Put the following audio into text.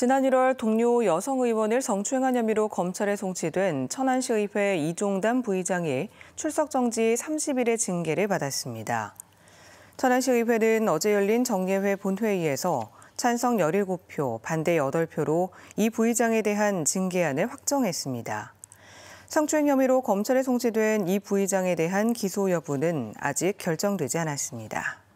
지난 1월 동료 여성 의원을 성추행한 혐의로 검찰에 송치된 천안시의회 이종담 부의장이 출석 정지 30일의 징계를 받았습니다. 천안시의회는 어제 열린 정례회 본회의에서 찬성 17표, 반대 8표로 이 부의장에 대한 징계안을 확정했습니다. 성추행 혐의로 검찰에 송치된 이 부의장에 대한 기소 여부는 아직 결정되지 않았습니다.